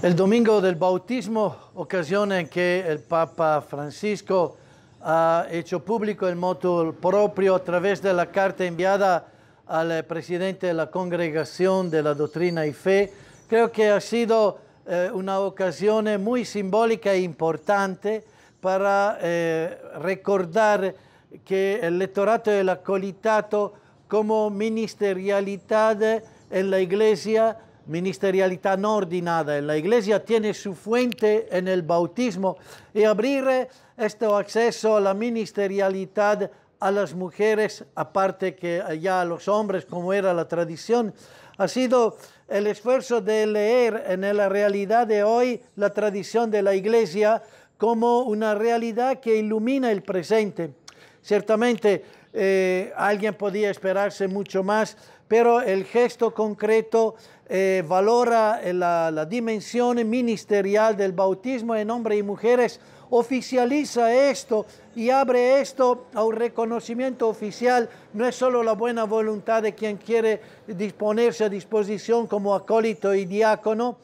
Il domingo del bautismo, occasione in cui il Papa Francisco ha fatto pubblico il motto proprio attraverso la carta inviata al Presidente della Congregazione della Dottrina e Fe, credo che sia sido eh, un'occasione molto simbolica e importante per eh, ricordare che il lettorato è l'accolitato come ministerialità la Iglesia ministerialidad no ordenada en la Iglesia tiene su fuente en el bautismo y abrir este acceso a la ministerialidad a las mujeres, aparte que ya a los hombres, como era la tradición, ha sido el esfuerzo de leer en la realidad de hoy la tradición de la Iglesia como una realidad que ilumina el presente. Ciertamente, eh, alguien podía esperarse mucho más, pero el gesto concreto eh, valora eh, la, la, dimensión ministerial del bautismo en hombres y mujeres, oficializa esto y abre esto a un reconocimiento oficial, no es solo la buena voluntad de quien quiere disponerse a disposición como acólito y diácono,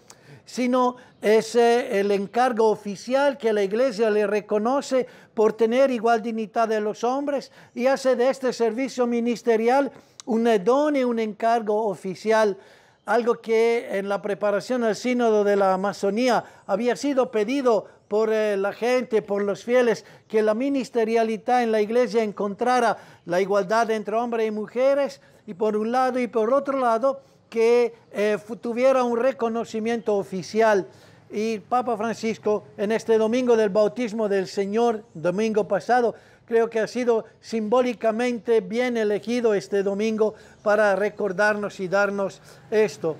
sino es eh, el encargo oficial que la iglesia le reconoce por tener igual dignidad de los hombres y hace de este servicio ministerial un don y un encargo oficial, algo que en la preparación del sínodo de la Amazonía había sido pedido por eh, la gente, por los fieles, que la ministerialidad en la iglesia encontrara la igualdad entre hombres y mujeres, y por un lado y por otro lado, que eh, tuviera un reconocimiento oficial. Y Papa Francisco, en este domingo del bautismo del Señor, domingo pasado, creo que ha sido simbólicamente bien elegido este domingo para recordarnos y darnos esto.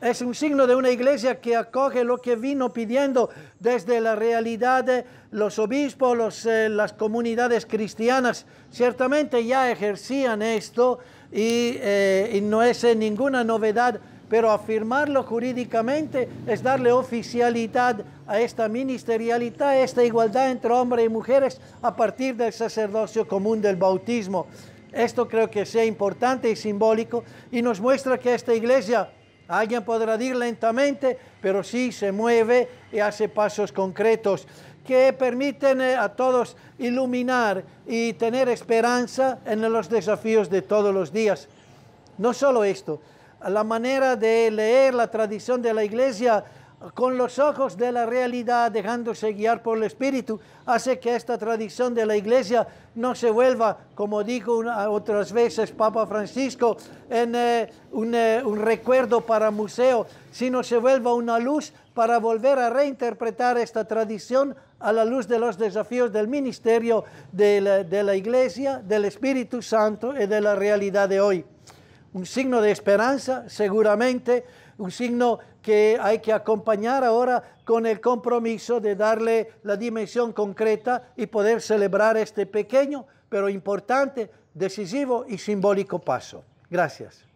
Es un signo de una iglesia que acoge lo que vino pidiendo desde la realidad de los obispos, eh, las comunidades cristianas. Ciertamente ya ejercían esto y, eh, y no es eh, ninguna novedad, pero afirmarlo jurídicamente es darle oficialidad a esta ministerialidad, a esta igualdad entre hombres y mujeres a partir del sacerdocio común del bautismo. Esto creo que sea importante y simbólico y nos muestra que esta iglesia Alguien podrá ir lentamente, pero sí se mueve y hace pasos concretos que permiten eh, a todos iluminar y tener esperanza en los desafíos de todos los días. No solo esto, la manera de leer la tradición de la iglesia con los ojos de la realidad, dejándose guiar por el Espíritu, hace que esta tradición de la Iglesia no se vuelva, como dijo otras veces Papa Francisco, en eh, eh, un, recuerdo para museo, sino se vuelva una luz para volver a reinterpretar esta tradición a la luz de los desafíos del ministerio de la Iglesia, del Espíritu Santo y de la realidad de hoy. Un signo de esperanza, seguramente un signo que hay que acompañar ahora con el compromiso de darle la dimensión concreta y poder celebrar este pequeño, pero importante, decisivo y simbólico paso. Gracias.